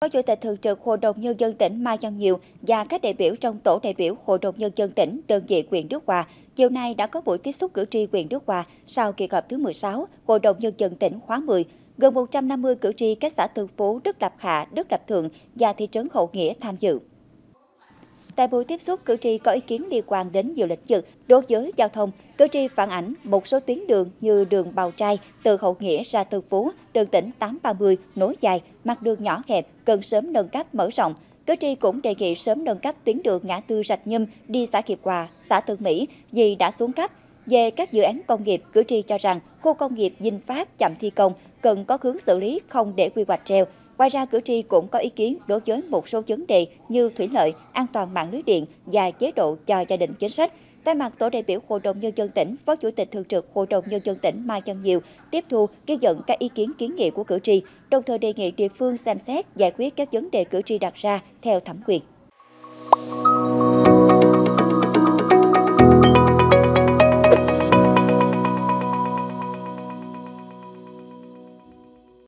Phó Chủ tịch Thường trực Hội đồng Nhân dân tỉnh Mai Văn Nhiều và các đại biểu trong tổ đại biểu Hội đồng Nhân dân tỉnh đơn vị quyền Đức Hòa chiều nay đã có buổi tiếp xúc cử tri quyền Đức Hòa sau kỳ họp thứ 16 Hội đồng Nhân dân tỉnh khóa 10. Gần 150 cử tri các xã Tân Phú, Đức Lập Hạ, Đức Lập Thượng và thị trấn Hậu Nghĩa tham dự. Tại buổi tiếp xúc, cử tri có ý kiến liên quan đến nhiều lĩnh vực đối với giao thông. Cử tri phản ảnh một số tuyến đường như đường Bào Trai từ Hậu Nghĩa ra tư Phú, đường tỉnh 830 nối dài, mặt đường nhỏ hẹp cần sớm nâng cấp mở rộng. Cử tri cũng đề nghị sớm nâng cấp tuyến đường ngã tư Rạch Nhâm đi xã kiệp Hòa, xã Tân Mỹ vì đã xuống cấp. Về các dự án công nghiệp, cử tri cho rằng khu công nghiệp Dinh Phát chậm thi công cần có hướng xử lý không để quy hoạch treo. Ngoài ra, cử tri cũng có ý kiến đối với một số vấn đề như thủy lợi, an toàn mạng lưới điện và chế độ cho gia đình chính sách. tại mặt tổ đại biểu Hội đồng Nhân dân tỉnh, Phó Chủ tịch Thường trực Hội đồng Nhân dân tỉnh Mai Văn Nhiều tiếp thu, ghi nhận các ý kiến kiến nghị của cử tri, đồng thời đề nghị địa phương xem xét giải quyết các vấn đề cử tri đặt ra theo thẩm quyền.